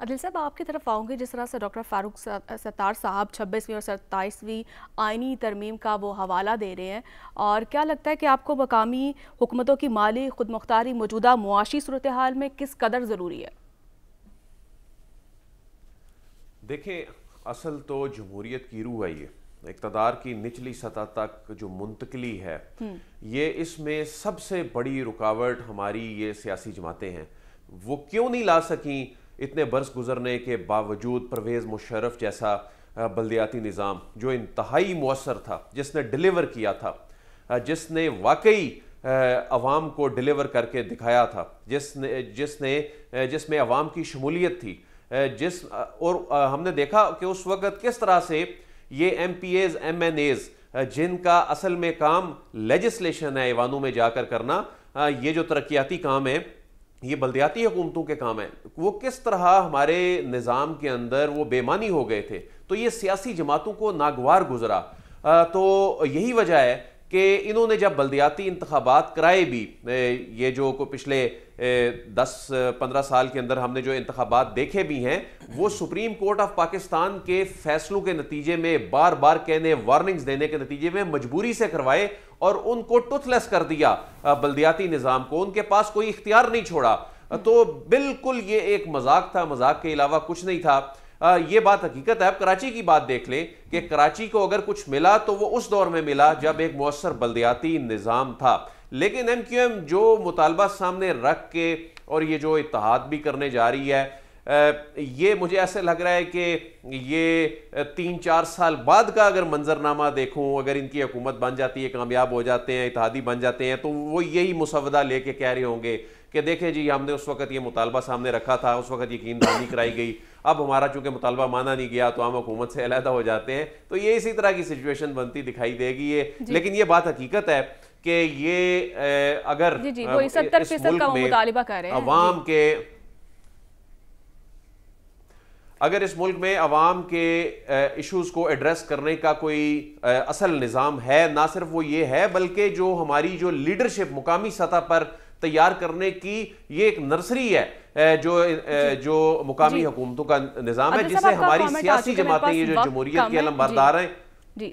अदिल साहब आपकी तरफ आऊँगी जिस तरह से डॉक्टर फारूक सत्तार साहब छब्बीसवीं और सत्ताईसवीं आइनी तरमीम का वो हवाला दे रहे हैं और क्या लगता है कि आपको मकामी हुकूमतों की माली खुद मुख्तारी मौजूदा मुआशी सूरत हाल में किस कदर ज़रूरी है देखिए असल तो जमहूरीत की रूह है ये इकतदार की निचली सतह तक जो मुंतकली है हम्म। ये इसमें सबसे बड़ी रुकावट हमारी ये सियासी जमातें हैं वो क्यों नहीं ला सकें इतने बरस गुजरने के बावजूद परवेज़ मुशरफ जैसा बलदियाती निज़ाम जो इंतहाई मौसर था जिसने डिलीवर किया था जिसने वाकई आवाम को डिलीवर करके दिखाया था जिसने जिसने जिसमें आवाम की शमूलियत थी जिस और हमने देखा कि उस वक़्त किस तरह से ये M P As M N As जिनका असल में काम लेजिस्लेशन है ईवानों में जाकर करना ये जो तरक्याती काम है ये बलदियाती हुकूमतों के काम है वो किस तरह हमारे निज़ाम के अंदर वो बेमानी हो गए थे तो ये सियासी जमातों को नागवार गुजरा तो यही वजह है कि इन्होंने जब बल्दियाती इंतबात कराए भी ये जो को पिछले दस पंद्रह साल के अंदर हमने जो इंतबात देखे भी हैं वो सुप्रीम कोर्ट ऑफ पाकिस्तान के फैसलों के नतीजे में बार बार कहने वार्निंग्स देने के नतीजे में मजबूरी से करवाए और उनको टुथलेस कर दिया बल्दियाती निज़ाम को उनके पास कोई इख्तियार नहीं छोड़ा तो बिल्कुल ये एक मजाक था मजाक के अलावा कुछ नहीं था ये बात हकीकत है आप कराची की बात देख लें कि कराची को अगर कुछ मिला तो वो उस दौर में मिला जब एक मौसर बल्दियाती निज़ाम था लेकिन एम क्यू एम जो मुतालबा सामने रख के और ये जो इतिहाद भी करने जा रही है ये मुझे ऐसे लग रहा है कि ये तीन चार साल बाद का अगर मंजरनामा देखूं अगर इनकी हुकूमत बन जाती है कामयाब हो जाते हैं इतिहादी बन जाते हैं तो वो यही मुसवदा लेके कह रहे होंगे कि देखें जी हमने उस वक्त ये मुतालबा सामने रखा था उस वक्त यकीन दानी कराई गई अब हमारा चूंकि मुतालबा माना नहीं गया तो हम हुकूमत से अलहदा हो जाते हैं तो ये इसी तरह की सिचुएशन बनती दिखाई देगी ये लेकिन ये बात हकीकत है कि ये अगर जी जी, का मुतालबा कर रहे हैं अवाम के अगर इस मुल्क में आवाम के इश्यूज़ को एड्रेस करने का कोई असल निज़ाम है ना सिर्फ वो ये है बल्कि जो हमारी जो लीडरशिप मुकामी सतह पर तैयार करने की ये एक नर्सरी है जो जो मुकामी हुकूमतों का निज़ाम है जिससे हमारी सियासी जमातें ये जो जमहूरियत की अलम बरदार हैं